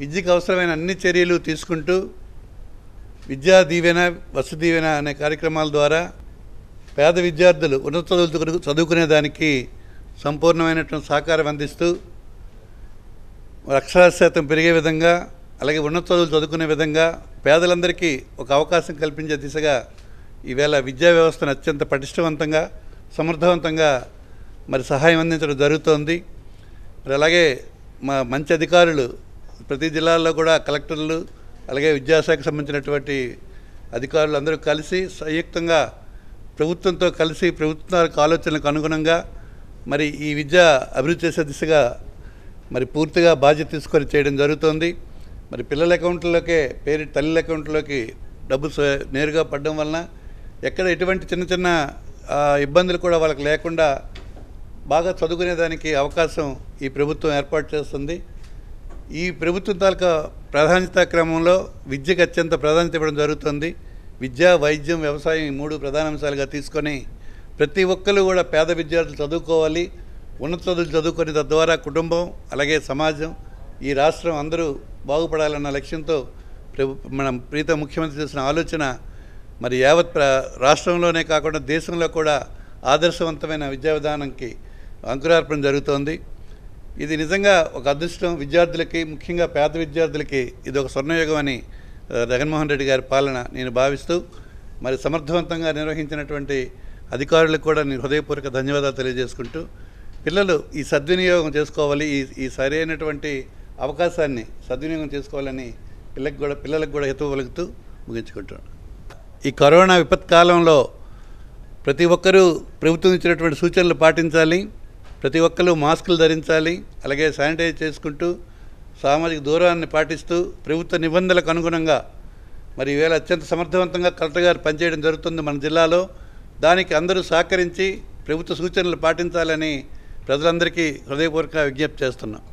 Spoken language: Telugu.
విద్యకు అవసరమైన అన్ని చర్యలు తీసుకుంటూ విద్యా దీవెన వసతి దీవెన అనే కార్యక్రమాల ద్వారా పేద విద్యార్థులు ఉన్నత చదువులు చదువుకునే దానికి సంపూర్ణమైనటువంటి సహకారం అందిస్తూ అక్షరాస్యతం పెరిగే విధంగా అలాగే ఉన్నత చదువులు చదువుకునే విధంగా పేదలందరికీ ఒక అవకాశం కల్పించే దిశగా ఈవేళ విద్యా వ్యవస్థను అత్యంత పటిష్టవంతంగా సమర్థవంతంగా మరి సహాయం అందించడం జరుగుతోంది మరి అలాగే మా మంచి అధికారులు ప్రతి జిల్లాల్లో కూడా కలెక్టర్లు అలాగే విద్యాశాఖకు సంబంధించినటువంటి అధికారులు అందరూ కలిసి సంయుక్తంగా ప్రభుత్వంతో కలిసి ప్రభుత్వాలకు ఆలోచనలకు అనుగుణంగా మరి ఈ విద్య అభివృద్ధి చేసే దిశగా మరి పూర్తిగా బాధ్యత తీసుకొని చేయడం జరుగుతుంది మరి పిల్లల అకౌంట్లోకే పేరు తల్లి అకౌంట్లోకి డబ్బు నేరుగా పడడం వలన ఎక్కడ ఎటువంటి చిన్న చిన్న ఇబ్బందులు కూడా వాళ్ళకి లేకుండా బాగా చదువుకునేదానికి అవకాశం ఈ ప్రభుత్వం ఏర్పాటు చేస్తుంది ఈ ప్రభుత్వం తాలూకా ప్రాధాన్యత క్రమంలో విద్యకు అత్యంత ప్రాధాన్యత ఇవ్వడం జరుగుతుంది విద్య వైద్యం వ్యవసాయం ఈ మూడు ప్రధాన అంశాలుగా తీసుకొని ప్రతి ఒక్కరు కూడా పేద విద్యార్థులు చదువుకోవాలి ఉన్నత చదువులు చదువుకొని తద్వారా కుటుంబం అలాగే సమాజం ఈ రాష్ట్రం అందరూ బాగుపడాలన్న లక్ష్యంతో మన ప్రీత ముఖ్యమంత్రి చేసిన ఆలోచన మరి యావత్ రాష్ట్రంలోనే కాకుండా దేశంలో కూడా ఆదర్శవంతమైన విద్యా విధానంకి అంకురార్పణ జరుగుతోంది ఇది నిజంగా ఒక అదృష్టం విద్యార్థులకి ముఖ్యంగా పాఠ విద్యార్థులకి ఇది ఒక సోర్ణ యోగం అని దగన మోహన్ రెడ్డి గారు పాలన నేను భావిస్తా మరి సమర్థవంతంగా నిర్రోహించినటువంటి అధికారులకు కూడా హృదయపూర్వక ధన్యవాదాలు తెలియజేసుకుంటూ పిల్లలు ఈ సద్వినియోగం చేసుకోవాలి ఈ సరైనటువంటి అవకాశాన్ని సద్వినియోగం చేసుకోవాలని పిల్లలకు పిల్లలకు కూడా హితవు పలుకుతూ ముగించుకుంటున్నాను ఈ కరోనా విపత్ కాలంలో ప్రతి ఒక్కరూ ప్రభుత్వం ఇచ్చినటువంటి సూచనలు పాటించాలి ప్రతి ఒక్కరూ మాస్కులు ధరించాలి అలాగే శానిటైజ్ చేసుకుంటూ సామాజిక దూరాన్ని పాటిస్తూ ప్రభుత్వ నిబంధనలకు అనుగుణంగా మరి ఈవేళ అత్యంత సమర్థవంతంగా కలెక్టర్ గారు పనిచేయడం జరుగుతుంది మన జిల్లాలో దానికి అందరూ సహకరించి ప్రభుత్వ సూచనలు పాటించాలని ప్రజలందరికీ హృదయపూర్వక విజ్ఞప్తి చేస్తున్నాం